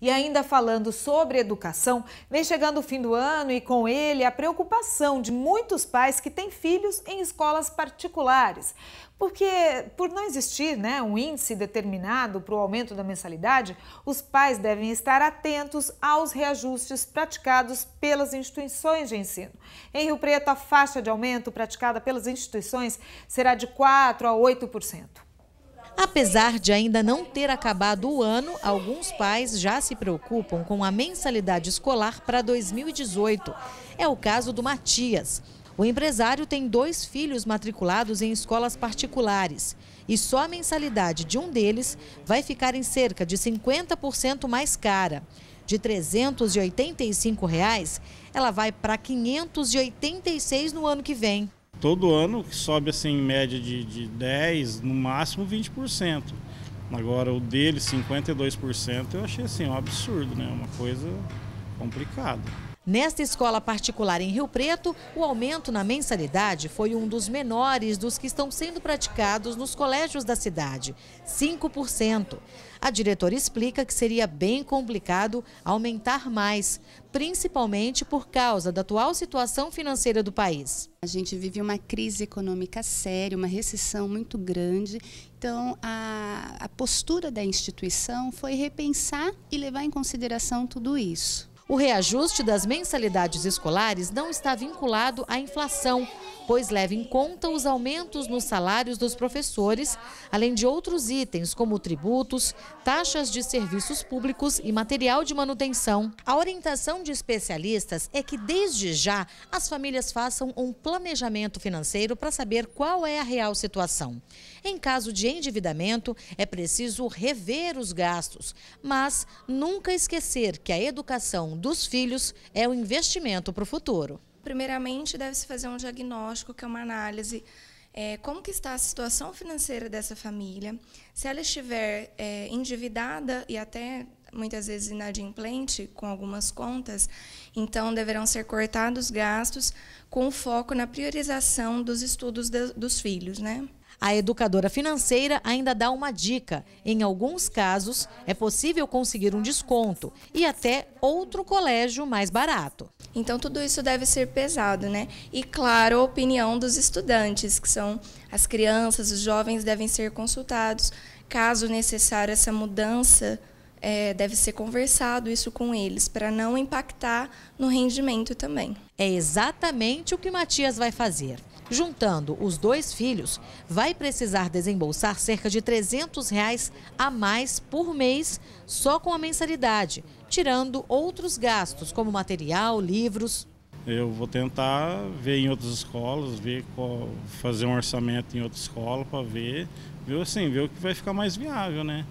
E ainda falando sobre educação, vem chegando o fim do ano e com ele a preocupação de muitos pais que têm filhos em escolas particulares. Porque, por não existir né, um índice determinado para o aumento da mensalidade, os pais devem estar atentos aos reajustes praticados pelas instituições de ensino. Em Rio Preto, a faixa de aumento praticada pelas instituições será de 4% a 8%. Apesar de ainda não ter acabado o ano, alguns pais já se preocupam com a mensalidade escolar para 2018. É o caso do Matias. O empresário tem dois filhos matriculados em escolas particulares e só a mensalidade de um deles vai ficar em cerca de 50% mais cara. De R$ 385, reais, ela vai para R$ 586 no ano que vem todo ano que sobe assim em média de, de 10, no máximo 20%. Agora o dele, 52%, eu achei assim um absurdo, né? Uma coisa complicada. Nesta escola particular em Rio Preto, o aumento na mensalidade foi um dos menores dos que estão sendo praticados nos colégios da cidade, 5%. A diretora explica que seria bem complicado aumentar mais, principalmente por causa da atual situação financeira do país. A gente vive uma crise econômica séria, uma recessão muito grande. Então, a, a postura da instituição foi repensar e levar em consideração tudo isso. O reajuste das mensalidades escolares não está vinculado à inflação, pois leva em conta os aumentos nos salários dos professores, além de outros itens como tributos, taxas de serviços públicos e material de manutenção. A orientação de especialistas é que, desde já, as famílias façam um planejamento financeiro para saber qual é a real situação. Em caso de endividamento, é preciso rever os gastos, mas nunca esquecer que a educação dos filhos é um investimento para o futuro. Primeiramente, deve-se fazer um diagnóstico, que é uma análise é, como que está a situação financeira dessa família, se ela estiver é, endividada e até muitas vezes inadimplente com algumas contas, então deverão ser cortados gastos com foco na priorização dos estudos de, dos filhos, né? A educadora financeira ainda dá uma dica: em alguns casos, é possível conseguir um desconto e até outro colégio mais barato. Então, tudo isso deve ser pesado, né? E, claro, a opinião dos estudantes, que são as crianças, os jovens, devem ser consultados. Caso necessário, essa mudança é, deve ser conversado isso com eles, para não impactar no rendimento também. É exatamente o que Matias vai fazer. Juntando os dois filhos, vai precisar desembolsar cerca de 300 reais a mais por mês só com a mensalidade, tirando outros gastos como material, livros. Eu vou tentar ver em outras escolas, ver qual, fazer um orçamento em outra escola para ver, ver assim, ver o que vai ficar mais viável, né?